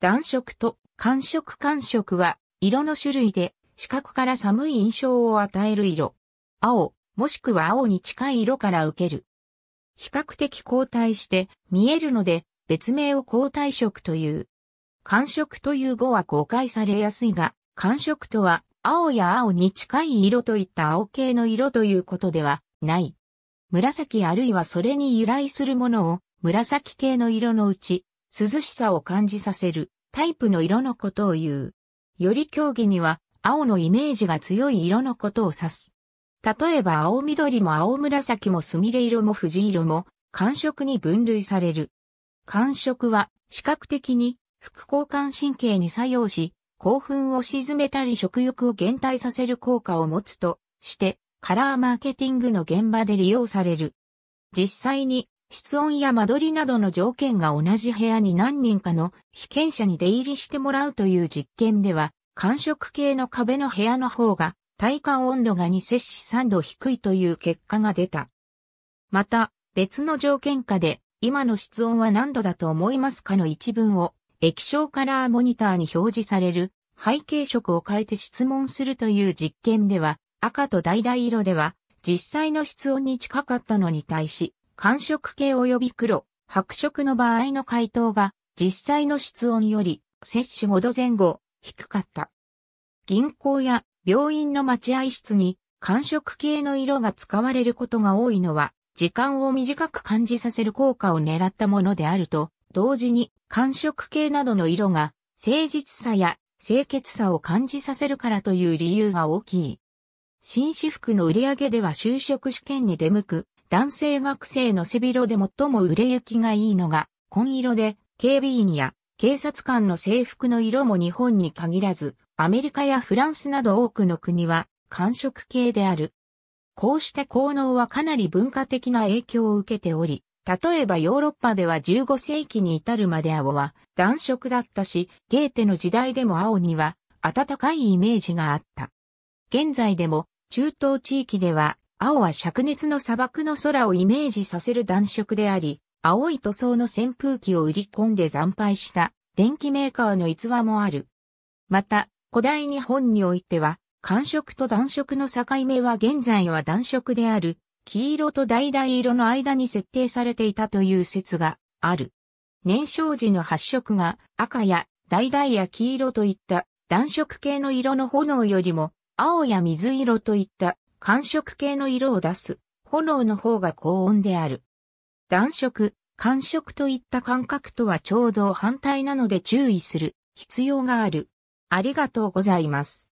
暖色と寒色寒色は色の種類で視覚から寒い印象を与える色。青、もしくは青に近い色から受ける。比較的交代して見えるので別名を交代色という。寒色という語は誤解されやすいが、寒色とは青や青に近い色といった青系の色ということではない。紫あるいはそれに由来するものを紫系の色のうち涼しさを感じさせるタイプの色のことを言う。より競技には青のイメージが強い色のことを指す。例えば青緑も青紫もスミレ色も藤色も感触に分類される。感触は視覚的に副交感神経に作用し、興奮を沈めたり食欲を減退させる効果を持つとして、カラーマーケティングの現場で利用される。実際に室温や間取りなどの条件が同じ部屋に何人かの被験者に出入りしてもらうという実験では、寒色系の壁の部屋の方が体感温度が2摂氏3度低いという結果が出た。また、別の条件下で、今の室温は何度だと思いますかの一文を、液晶カラーモニターに表示される背景色を変えて質問するという実験では、赤と橙色では、実際の室温に近かったのに対し、寒色系及び黒、白色の場合の回答が実際の室温より摂取5度前後低かった。銀行や病院の待合室に寒色系の色が使われることが多いのは時間を短く感じさせる効果を狙ったものであると同時に寒色系などの色が誠実さや清潔さを感じさせるからという理由が大きい。紳士服の売り上げでは就職試験に出向く男性学生の背広で最も売れ行きがいいのが、紺色で、警備員や警察官の制服の色も日本に限らず、アメリカやフランスなど多くの国は、寒色系である。こうした効能はかなり文化的な影響を受けており、例えばヨーロッパでは15世紀に至るまで青は暖色だったし、ゲーテの時代でも青には暖かいイメージがあった。現在でも中東地域では青は灼熱の砂漠の空をイメージさせる暖色であり、青い塗装の扇風機を売り込んで惨敗した電気メーカーの逸話もある。また、古代日本においては、寒色と暖色の境目は現在は暖色である、黄色と橙色の間に設定されていたという説がある。燃焼時の発色が赤や橙や黄色といった暖色系の色の炎よりも青や水色といった寒色系の色を出す、炎の方が高温である。暖色、寒色といった感覚とはちょうど反対なので注意する必要がある。ありがとうございます。